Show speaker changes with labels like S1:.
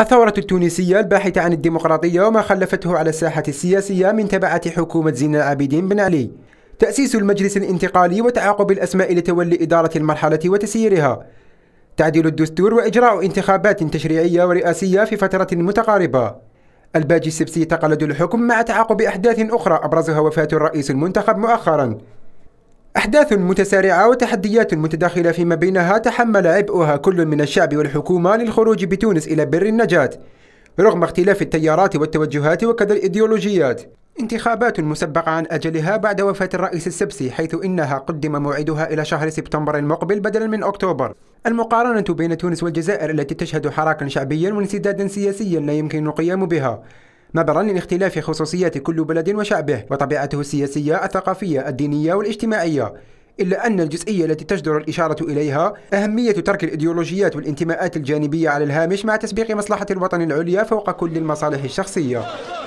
S1: الثورة التونسية الباحثة عن الديمقراطية وما خلفته على الساحة السياسية من تبعة حكومة زين العابدين بن علي تأسيس المجلس الانتقالي وتعاقب الأسماء لتولي إدارة المرحلة وتسييرها تعديل الدستور وإجراء انتخابات تشريعية ورئاسية في فترة متقاربة الباجي السبسي تقلد الحكم مع تعاقب أحداث أخرى أبرزها وفاة الرئيس المنتخب مؤخراً أحداث متسارعة وتحديات متداخلة فيما بينها تحمل عبئها كل من الشعب والحكومة للخروج بتونس إلى بر النجاة رغم اختلاف التيارات والتوجهات وكذا الإيديولوجيات انتخابات مسبقة عن أجلها بعد وفاة الرئيس السبسي حيث إنها قدم موعدها إلى شهر سبتمبر المقبل بدلا من أكتوبر المقارنة بين تونس والجزائر التي تشهد حراكا شعبيا وانسدادا سياسيا لا يمكن القيام بها نظرا لاختلاف خصوصيات كل بلد وشعبه وطبيعته السياسية الثقافية الدينية والاجتماعية إلا أن الجزئية التي تجدر الإشارة إليها أهمية ترك الإيديولوجيات والانتماءات الجانبية على الهامش مع تسبيق مصلحة الوطن العليا فوق كل المصالح الشخصية